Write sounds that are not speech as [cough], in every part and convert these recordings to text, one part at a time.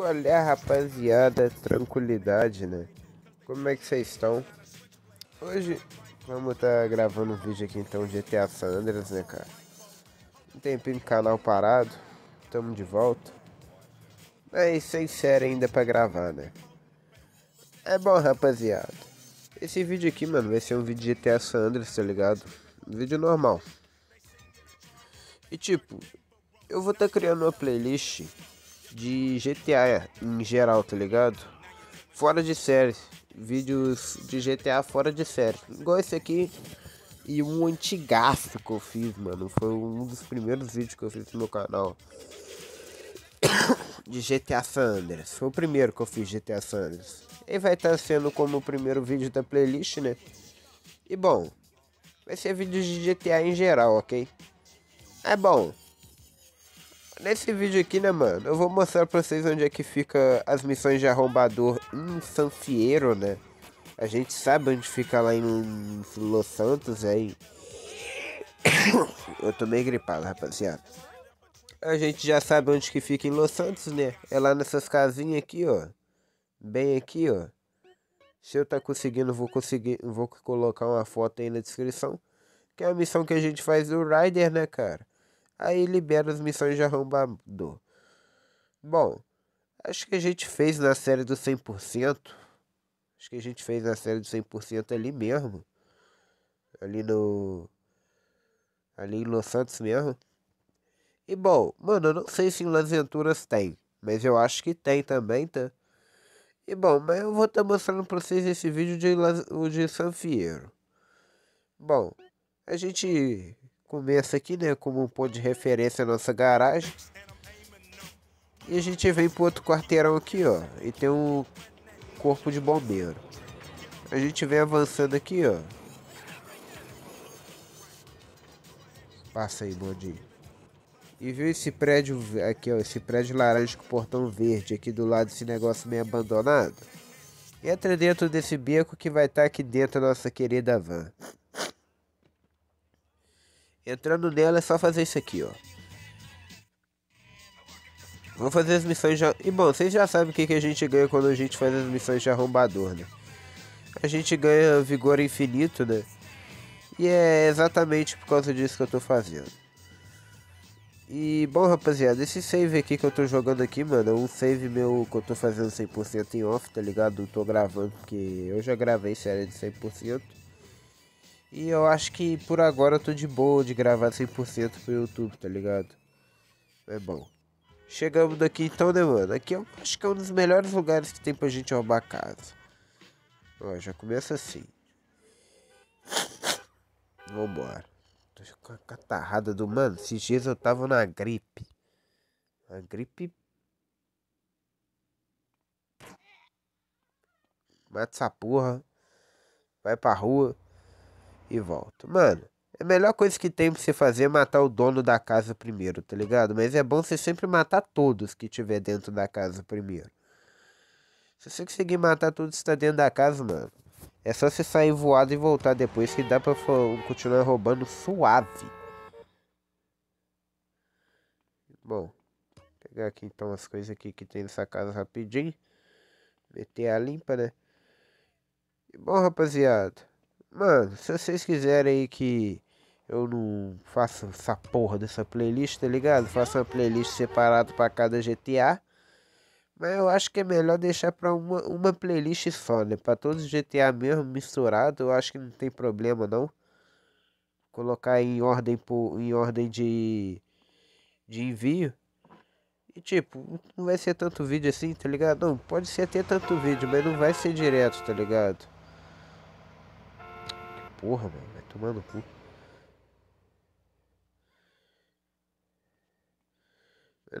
Olha, é, rapaziada, tranquilidade, né? Como é que vocês estão? Hoje vamos estar tá gravando um vídeo aqui então GTA San Andreas, né, cara? Um tempinho canal parado, estamos de volta. Mas sem série ainda para gravar, né? É bom, rapaziada. Esse vídeo aqui, mano, vai ser um vídeo de GTA San Andreas, tá ligado? Um vídeo normal. E tipo, eu vou estar tá criando uma playlist de GTA em geral, tá ligado? Fora de série, vídeos de GTA fora de série. Igual esse aqui e um antigaço que eu fiz, mano. Foi um dos primeiros vídeos que eu fiz no meu canal. [coughs] de GTA Sanders. Foi o primeiro que eu fiz GTA Sanders. E vai estar tá sendo como o primeiro vídeo da playlist, né? E bom, vai ser vídeo de GTA em geral, ok? É bom, Nesse vídeo aqui, né, mano, eu vou mostrar pra vocês onde é que fica as missões de arrombador em San Fierro, né? A gente sabe onde fica lá em Los Santos, aí. É [coughs] eu tô meio gripado, rapaziada. A gente já sabe onde que fica em Los Santos, né? É lá nessas casinhas aqui, ó. Bem aqui, ó. Se eu tá conseguindo, vou conseguir, vou colocar uma foto aí na descrição. Que é a missão que a gente faz do Rider, né, cara? Aí libera as missões de arrombador. Bom, acho que a gente fez na série do 100%. Acho que a gente fez na série do 100% ali mesmo. Ali no. Ali em Los Santos mesmo. E bom, mano, eu não sei se em Las Venturas tem. Mas eu acho que tem também, tá? E bom, mas eu vou estar tá mostrando pra vocês esse vídeo de, de San Fierro. Bom, a gente começa aqui, né, como um ponto de referência a nossa garagem. E a gente vem pro outro quarteirão aqui, ó, e tem um corpo de bombeiro. A gente vem avançando aqui, ó. Passa aí, bondinho. E viu esse prédio aqui, ó, esse prédio laranja com portão verde aqui do lado desse negócio meio abandonado? Entra dentro desse beco que vai estar tá aqui dentro da nossa querida van. Entrando nela é só fazer isso aqui, ó. Vou fazer as missões já... De... E bom, vocês já sabem o que, que a gente ganha quando a gente faz as missões de arrombador, né? A gente ganha vigor infinito, né? E é exatamente por causa disso que eu tô fazendo. E bom, rapaziada, esse save aqui que eu tô jogando aqui, mano, é um save meu que eu tô fazendo 100% em off, tá ligado? Eu tô gravando porque eu já gravei série de 100%. E eu acho que por agora eu tô de boa de gravar 100% pro YouTube, tá ligado? É bom. Chegamos daqui então, né, mano? Aqui eu é acho que é um dos melhores lugares que tem pra gente roubar casa. Ó, já começa assim. Vambora. Tô com a catarrada do mano. Esses dias eu tava na gripe. A gripe. Mata essa porra. Vai pra rua e volto. Mano, é a melhor coisa que tem pra você fazer é matar o dono da casa primeiro, tá ligado? Mas é bom você sempre matar todos que tiver dentro da casa primeiro. Se você conseguir matar todos que tá dentro da casa, mano, é só você sair voado e voltar depois que dá pra continuar roubando suave. Bom, pegar aqui então as coisas aqui que tem nessa casa rapidinho. Meter a limpa, né? E bom, rapaziada. Mano, se vocês quiserem aí que eu não faça essa porra dessa playlist, tá ligado? Faça uma playlist separada para cada GTA. Mas eu acho que é melhor deixar pra uma, uma playlist só, né? Pra todos os GTA mesmo misturado, eu acho que não tem problema não. Colocar em ordem por, em ordem de, de envio. E tipo, não vai ser tanto vídeo assim, tá ligado? Não, pode ser até tanto vídeo, mas não vai ser direto, tá ligado? porra, mano. Vai tomar no cu.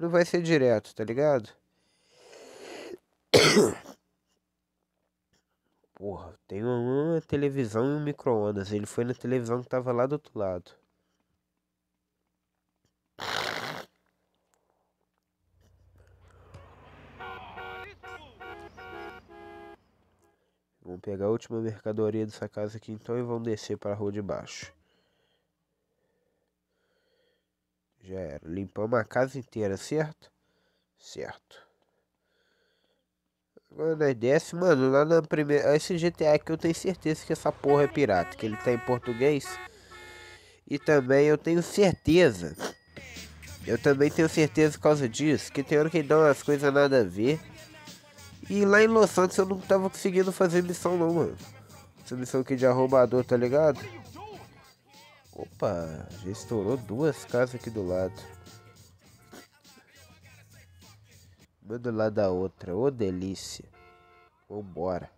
Não vai ser direto, tá ligado? [coughs] Porra, tem uma televisão e um micro-ondas. Ele foi na televisão que tava lá do outro lado. Vão pegar a última mercadoria dessa casa aqui então e vão descer para a rua de baixo. Já era. Limpamos a casa inteira, certo? Certo. Agora nós desce, mano, lá na primeira... Esse GTA aqui eu tenho certeza que essa porra é pirata, que ele tá em português. E também eu tenho certeza... Eu também tenho certeza por causa disso, que tem hora que dá umas coisas nada a ver... E lá em Los Santos eu não tava conseguindo fazer missão não, mano. Essa missão aqui de arrombador, tá ligado? Opa, já estourou duas casas aqui do lado. Uma do lado da outra, ô oh, delícia. Vambora.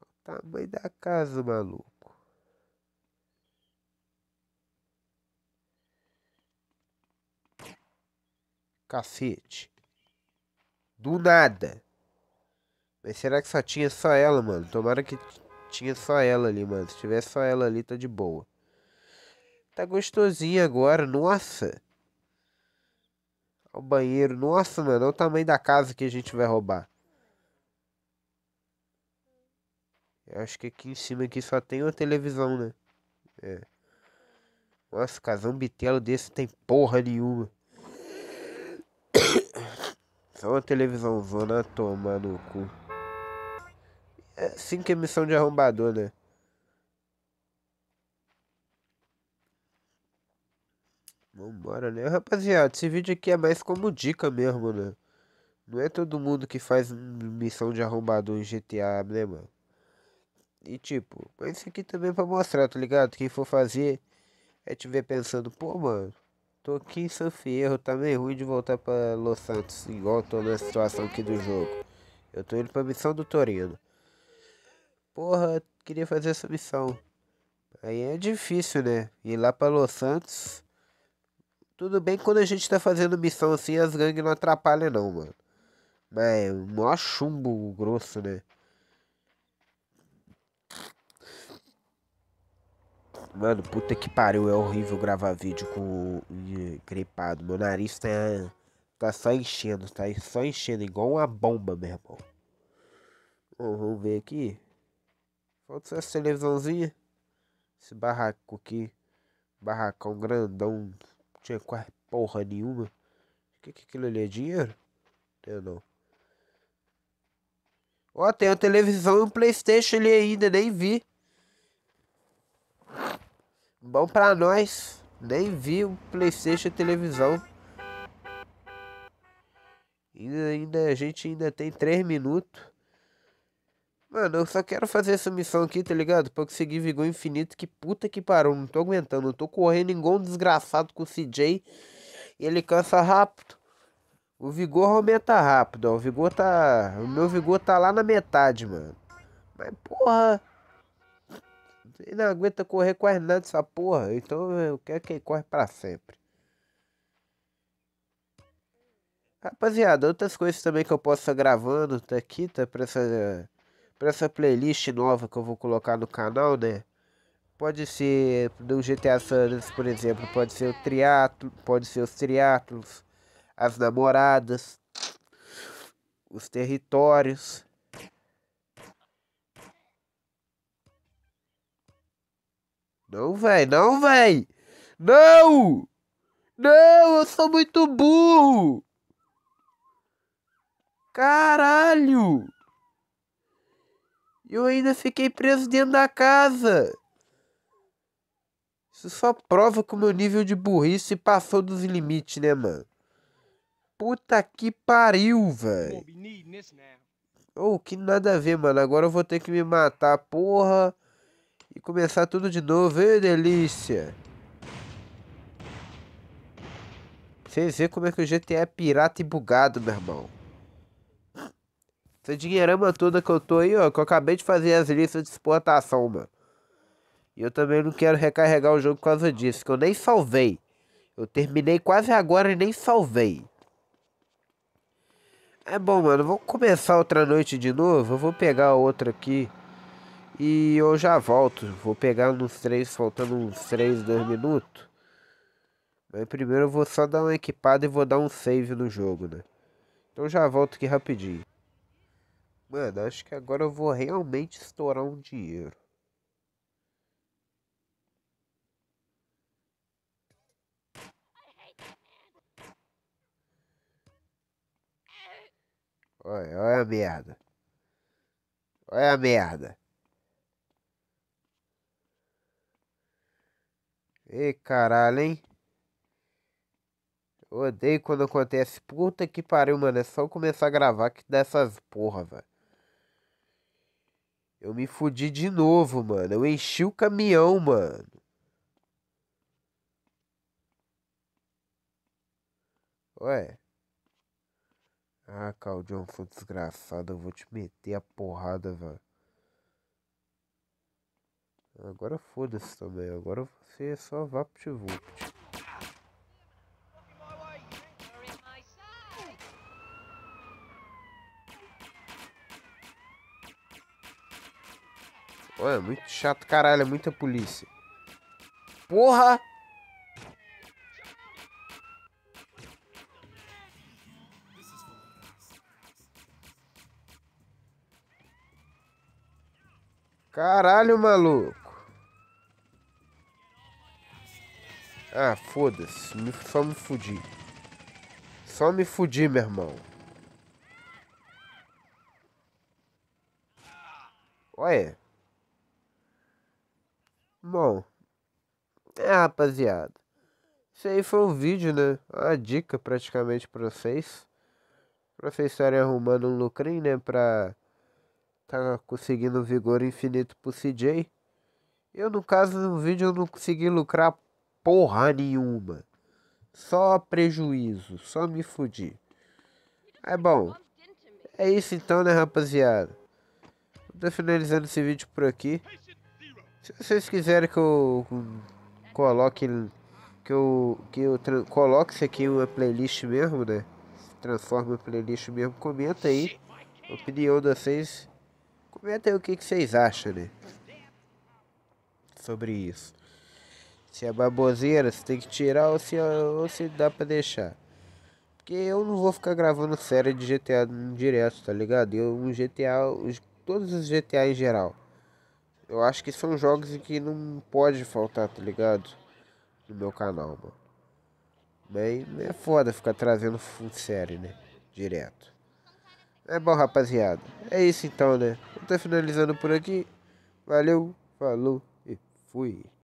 O tamanho da casa, maluco. Cacete. Do nada. Mas será que só tinha só ela, mano? Tomara que tinha só ela ali, mano. Se tiver só ela ali, tá de boa. Tá gostosinho agora, nossa. O banheiro, nossa, mano. Olha o tamanho da casa que a gente vai roubar. Eu acho que aqui em cima aqui só tem uma televisão, né? É. Nossa, casão bitelo desse tem porra nenhuma. Só uma televisão zona toma no cu. É assim que é missão de arrombador, né? Vambora, né? Rapaziada, esse vídeo aqui é mais como dica mesmo, né? Não é todo mundo que faz missão de arrombador em GTA, né, mano? E tipo, mas isso aqui também é pra mostrar, tá ligado? Quem for fazer é te ver pensando, pô, mano, Tô aqui em San Fierro, tá meio ruim de voltar pra Los Santos, igual tô na situação aqui do jogo. Eu tô indo pra missão do Torino. Porra, queria fazer essa missão. Aí é difícil, né? Ir lá pra Los Santos. Tudo bem quando a gente tá fazendo missão assim, as gangues não atrapalham não, mano. Mas é maior chumbo grosso, né? Mano, puta que pariu, é horrível gravar vídeo com gripado. Meu nariz tá, tá só enchendo, tá só enchendo, igual uma bomba, meu irmão. Bom, vamos ver aqui. Falta essa televisãozinha. Esse barraco aqui. Barracão grandão. Não tinha quase porra nenhuma. O que que aquilo ali é dinheiro? Não, não. Ó, tem a televisão e um Playstation ali ainda, nem vi. Bom pra nós. Nem vi o Playstation televisão. E ainda, a gente ainda tem 3 minutos. Mano, eu só quero fazer essa missão aqui, tá ligado? Pra conseguir vigor infinito. Que puta que parou. Não tô aguentando. Eu tô correndo igual um desgraçado com o CJ. Ele cansa rápido. O vigor aumenta rápido, ó. O vigor tá. O meu vigor tá lá na metade, mano. Mas porra. Ele não aguenta correr quase nada dessa porra. Então eu quero que ele corre pra sempre. Rapaziada, outras coisas também que eu posso estar gravando tá aqui, tá? Pra essa, pra essa playlist nova que eu vou colocar no canal, né? Pode ser do GTA San Andreas, por exemplo, pode ser o triatlo, pode ser os triatlos, as namoradas, os territórios, Não, véi, não, véi! Não! Não, eu sou muito burro! Caralho! Eu ainda fiquei preso dentro da casa! Isso só prova que o meu nível de burrice passou dos limites, né, mano? Puta que pariu, velho! Ou oh, que nada a ver, mano. Agora eu vou ter que me matar, porra e começar tudo de novo. Ei, delícia! Vocês vê como é que o GTA é pirata e bugado, meu irmão. Essa dinheirama toda que eu tô aí, ó, que eu acabei de fazer as listas de exportação, mano. E eu também não quero recarregar o jogo por causa disso, que eu nem salvei. Eu terminei quase agora e nem salvei. É bom, mano, vamos começar outra noite de novo. Eu vou pegar outra aqui. E eu já volto. Vou pegar uns três, faltando uns três, dois minutos. Mas primeiro eu vou só dar uma equipada e vou dar um save no jogo, né? Então já volto aqui rapidinho. Mano, acho que agora eu vou realmente estourar um dinheiro. Olha, olha a merda. Olha a merda. E caralho, hein? Eu odeio quando acontece. Puta que pariu, mano. É só começar a gravar que dá essas porra, velho. Eu me fudi de novo, mano. Eu enchi o caminhão, mano. Ué. Ah, Carl sou desgraçado. Eu vou te meter a porrada, velho. Agora foda-se também, agora você é só VaptVupt. Olha, é muito chato, caralho, é muita polícia. Porra! Caralho, maluco. Ah, foda-se. Só me fudi. Só me fudi, meu irmão. Olha. Bom. É, rapaziada. Isso aí foi um vídeo, né? Uma dica praticamente pra vocês. Pra vocês estarem arrumando um lucrinho, né? Pra tá conseguindo vigor infinito pro CJ. Eu, no caso, no vídeo eu não consegui lucrar porra nenhuma. Só prejuízo, só me fudir. É bom. É isso então, né, rapaziada? Tô finalizando esse vídeo por aqui. Se vocês quiserem que eu coloque que eu que eu coloque isso aqui uma playlist mesmo, né? Transforma a playlist mesmo, comenta aí a opinião de vocês. Comenta aí o que, que vocês acham, né? Sobre isso. Se é baboseira, se tem que tirar ou se, ou se dá pra deixar. Porque eu não vou ficar gravando série de GTA direto, tá ligado? Eu, um GTA, os, todos os GTA em geral. Eu acho que são jogos que não pode faltar, tá ligado? No meu canal, mano. Bem, é foda ficar trazendo série, né? Direto. É bom, rapaziada. É isso então, né? Eu tô finalizando por aqui. Valeu, falou e fui.